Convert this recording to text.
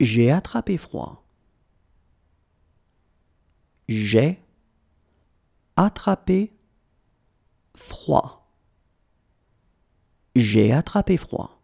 J'ai attrapé froid. J'ai attrapé froid. J'ai attrapé froid.